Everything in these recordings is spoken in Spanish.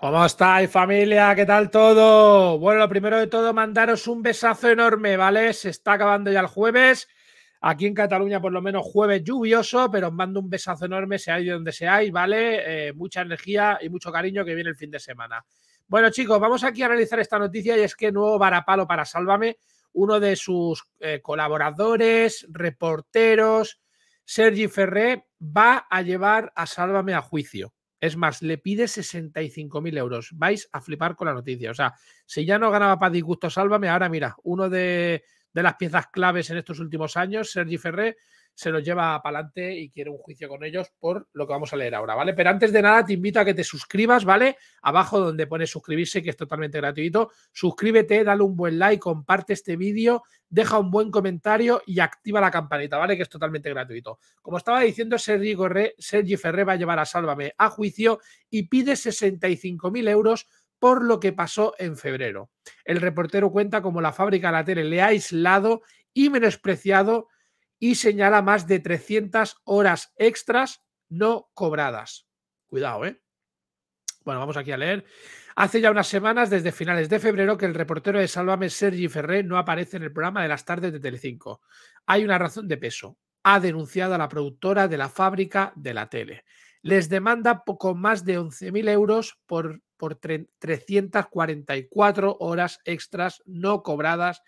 ¿Cómo estáis familia? ¿Qué tal todo? Bueno, lo primero de todo, mandaros un besazo enorme, ¿vale? Se está acabando ya el jueves. Aquí en Cataluña, por lo menos, jueves lluvioso, pero os mando un besazo enorme, seáis ahí donde seáis, ¿vale? Eh, mucha energía y mucho cariño que viene el fin de semana. Bueno, chicos, vamos aquí a analizar esta noticia y es que nuevo varapalo para Sálvame, uno de sus eh, colaboradores, reporteros, Sergi Ferré, va a llevar a Sálvame a juicio. Es más, le pide 65.000 euros. Vais a flipar con la noticia. O sea, si ya no ganaba para disgusto, sálvame. Ahora mira, uno de, las piezas claves en estos últimos años, Sergi Ferrer se los lleva para adelante y quiere un juicio con ellos por lo que vamos a leer ahora, ¿vale? Pero antes de nada te invito a que te suscribas, ¿vale? Abajo donde pone suscribirse, que es totalmente gratuito, suscríbete, dale un buen like, comparte este vídeo, deja un buen comentario y activa la campanita, ¿vale? Que es totalmente gratuito. Como estaba diciendo, Sergi, Corre, Sergi Ferré va a llevar a Sálvame a juicio y pide 65.000 euros por lo que pasó en febrero. El reportero cuenta cómo la fábrica la tele le ha aislado y menospreciado y señala más de 300 horas extras no cobradas. Cuidado, ¿eh? Bueno, vamos aquí a leer. Hace ya unas semanas, desde finales de febrero, que el reportero de Sálvame, Sergi Ferré, no aparece en el programa de las tardes de Telecinco. Hay una razón de peso. Ha denunciado a la productora de la fábrica de la tele. Les demanda poco más de 11.000 euros por, por 344 horas extras no cobradas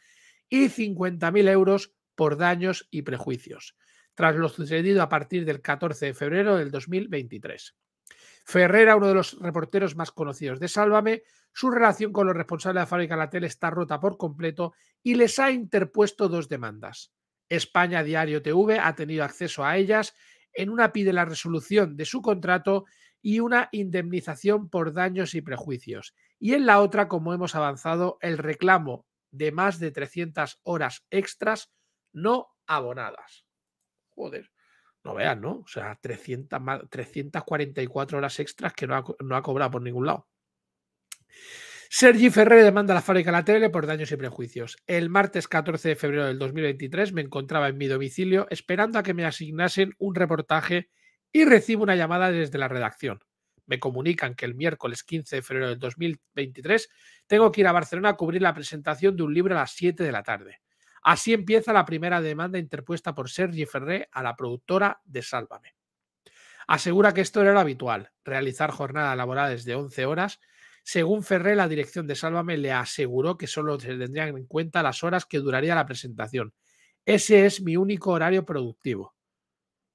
y 50.000 euros por daños y prejuicios, tras lo sucedido a partir del 14 de febrero del 2023. Ferrera, uno de los reporteros más conocidos de Sálvame, su relación con los responsables de la fábrica Latel está rota por completo y les ha interpuesto dos demandas. España Diario TV ha tenido acceso a ellas, en una pide la resolución de su contrato y una indemnización por daños y prejuicios. Y en la otra, como hemos avanzado, el reclamo de más de 300 horas extras no abonadas. Joder, no vean ¿no? O sea, 300, 344 horas extras que no ha, no ha cobrado por ningún lado. Sergi Ferrer demanda a la fábrica La Tele por daños y prejuicios. El martes 14 de febrero del 2023 me encontraba en mi domicilio esperando a que me asignasen un reportaje y recibo una llamada desde la redacción. Me comunican que el miércoles 15 de febrero del 2023 tengo que ir a Barcelona a cubrir la presentación de un libro a las 7 de la tarde. Así empieza la primera demanda interpuesta por Sergi Ferré a la productora de Sálvame. Asegura que esto era lo habitual, realizar jornadas laborales de 11 horas. Según Ferré, la dirección de Sálvame le aseguró que solo se tendrían en cuenta las horas que duraría la presentación. Ese es mi único horario productivo.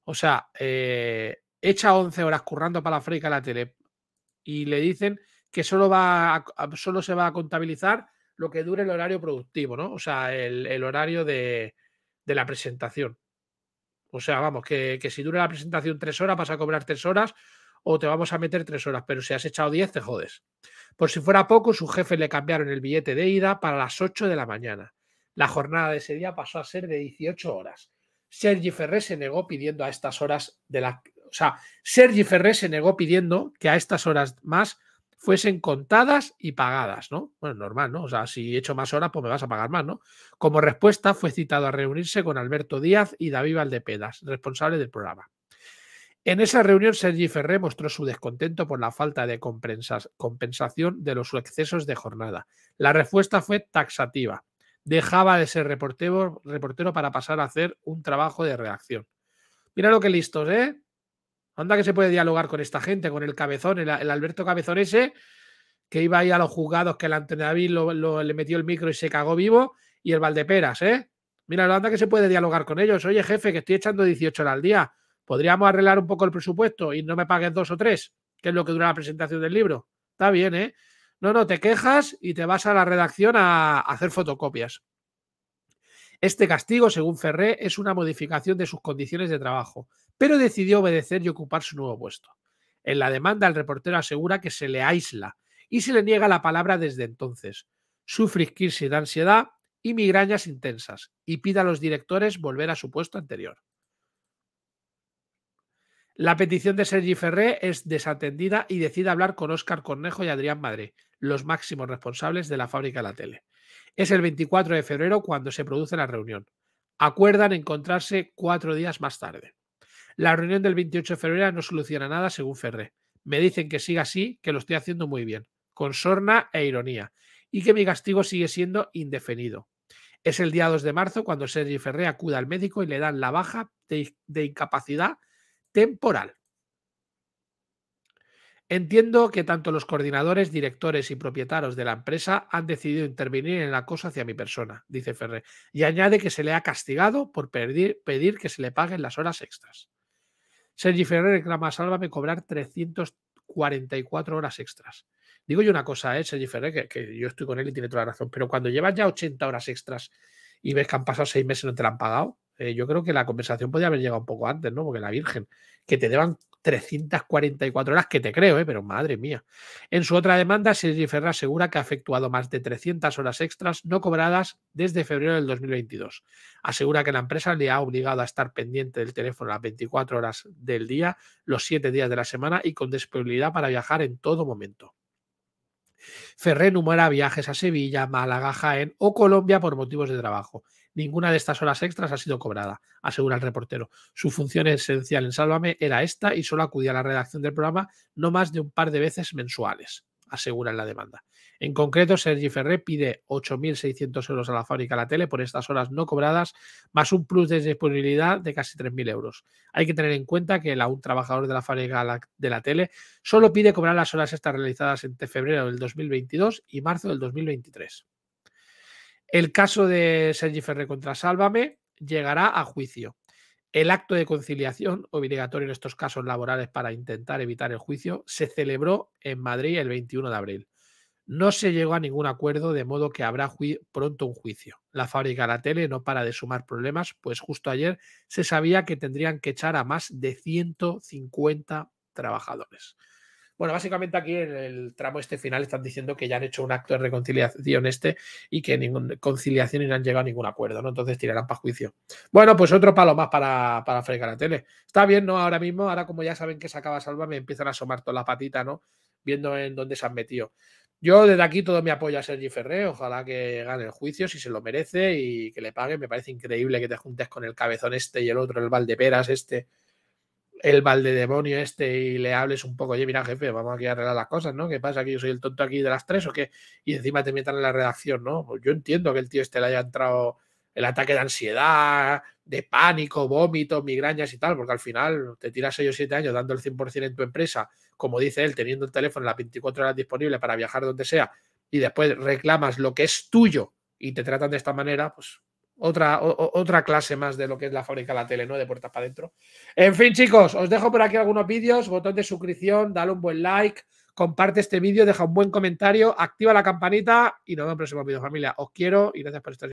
O sea, eh, echa 11 horas currando para la freca la tele y le dicen que solo, va solo se va a contabilizar lo que dure el horario productivo, ¿no? O sea, el, horario de, la presentación. O sea, vamos, que, si dura la presentación tres horas, vas a cobrar tres horas o te vamos a meter tres horas, pero si has echado diez, te jodes. Por si fuera poco, su jefe le cambiaron el billete de ida para las 8 de la mañana. La jornada de ese día pasó a ser de 18 horas. Sergi Ferré se negó pidiendo a estas horas de la... O sea, Sergi Ferré se negó pidiendo que a estas horas más fuesen contadas y pagadas, ¿no? Bueno, normal, ¿no? O sea, si he hecho más horas, pues me vas a pagar más, ¿no? Como respuesta, fue citado a reunirse con Alberto Díaz y David Valdepedas, responsable del programa. En esa reunión, Sergi Ferré mostró su descontento por la falta de compensación de los excesos de jornada. La respuesta fue taxativa. Dejaba de ser reportero, reportero para pasar a hacer un trabajo de redacción. Mira lo que listos, ¿eh? Anda que se puede dialogar con esta gente, con el cabezón, el, Alberto Cabezón ese, que iba ahí a los juzgados, que el Antonio David le metió el micro y se cagó vivo, y el Valdeperas, ¿eh? Mira, anda que se puede dialogar con ellos. Oye, jefe, que estoy echando 18 horas al día. ¿Podríamos arreglar un poco el presupuesto y no me pagues dos o tres? Que es lo que dura la presentación del libro. Está bien, ¿eh? No, no, te quejas y te vas a la redacción a, a hacer fotocopias. Este castigo, según Ferré, es una modificación de sus condiciones de trabajo pero decidió obedecer y ocupar su nuevo puesto. En la demanda, el reportero asegura que se le aísla y se le niega la palabra desde entonces. Sufre crisis de ansiedad y migrañas intensas y pide a los directores volver a su puesto anterior. La petición de Sergi Ferré es desatendida y decide hablar con Óscar Cornejo y Adrián Madre, los máximos responsables de la fábrica de la tele. Es el 24 de febrero cuando se produce la reunión. Acuerdan encontrarse cuatro días más tarde. La reunión del 28 de febrero no soluciona nada, según Ferré. Me dicen que siga así, que lo estoy haciendo muy bien, con sorna e ironía, y que mi castigo sigue siendo indefinido. Es el día 2 de marzo cuando Sergi Ferré acuda al médico y le dan la baja de, incapacidad temporal. Entiendo que tanto los coordinadores, directores y propietarios de la empresa han decidido intervenir en el acoso hacia mi persona, dice Ferré. y añade que se le ha castigado por pedir que se le paguen las horas extras. Sergi Ferrer reclama a Sálvame cobrar 344 horas extras. Digo yo una cosa, ¿eh, Sergi Ferrer, que, yo estoy con él y tiene toda la razón, pero cuando llevas ya 80 horas extras y ves que han pasado seis meses y no te la han pagado, eh, yo creo que la conversación podría haber llegado un poco antes, ¿no? Porque la Virgen, que te deban 344 horas, que te creo, ¿eh? pero madre mía. En su otra demanda, Sergi Ferrer asegura que ha efectuado más de 300 horas extras no cobradas desde febrero del 2022. Asegura que la empresa le ha obligado a estar pendiente del teléfono las 24 horas del día, los 7 días de la semana y con disponibilidad para viajar en todo momento. Ferrer numera viajes a Sevilla, Málaga, Jaén o Colombia por motivos de trabajo Ninguna de estas horas extras ha sido cobrada, asegura el reportero. Su función esencial en Sálvame era esta y solo acudía a la redacción del programa no más de un par de veces mensuales, asegura la demanda. En concreto, Sergi Ferré pide 8.600 euros a la fábrica de La Tele por estas horas no cobradas, más un plus de disponibilidad de casi 3.000 euros. Hay que tener en cuenta que el trabajador de la fábrica de La Tele solo pide cobrar las horas estas realizadas entre febrero del 2022 y marzo del 2023. El caso de Sergi Ferrer contra Sálvame llegará a juicio. El acto de conciliación, obligatorio en estos casos laborales para intentar evitar el juicio, se celebró en Madrid el 21 de abril. No se llegó a ningún acuerdo, de modo que habrá pronto un juicio. La fábrica la tele no para de sumar problemas, pues justo ayer se sabía que tendrían que echar a más de 150 trabajadores. Bueno, básicamente aquí en el tramo este final están diciendo que ya han hecho un acto de reconciliación este y que ninguna conciliación y no han llegado a ningún acuerdo, ¿no? Entonces tirarán para juicio. Bueno, pues otro palo más para, para fregar a tele. Está bien, ¿no? Ahora mismo, ahora como ya saben que se acaba Salva, me empiezan a asomar toda la patita, ¿no? Viendo en dónde se han metido. Yo desde aquí todo mi apoyo a Sergi Ferré, ojalá que gane el juicio si se lo merece y que le pague. Me parece increíble que te juntes con el cabezón este y el otro, el Valdeperas este, el demonio este y le hables un poco, oye, mira, jefe, vamos aquí a arreglar las cosas, ¿no? ¿Qué pasa? aquí yo soy el tonto aquí de las tres o qué? Y encima te metan en la redacción, ¿no? Pues yo entiendo que el tío este le haya entrado el ataque de ansiedad, de pánico, vómitos, migrañas y tal, porque al final te tiras 6 o 7 años dando el 100% en tu empresa, como dice él, teniendo el teléfono las 24 horas disponible para viajar donde sea, y después reclamas lo que es tuyo y te tratan de esta manera, pues otra, otra clase más de lo que es la fábrica de la tele, ¿no? De puertas para adentro. En fin, chicos, os dejo por aquí algunos vídeos, botón de suscripción, dale un buen like, comparte este vídeo, deja un buen comentario, activa la campanita y nos vemos en el próximo vídeo, familia. Os quiero y gracias por estar.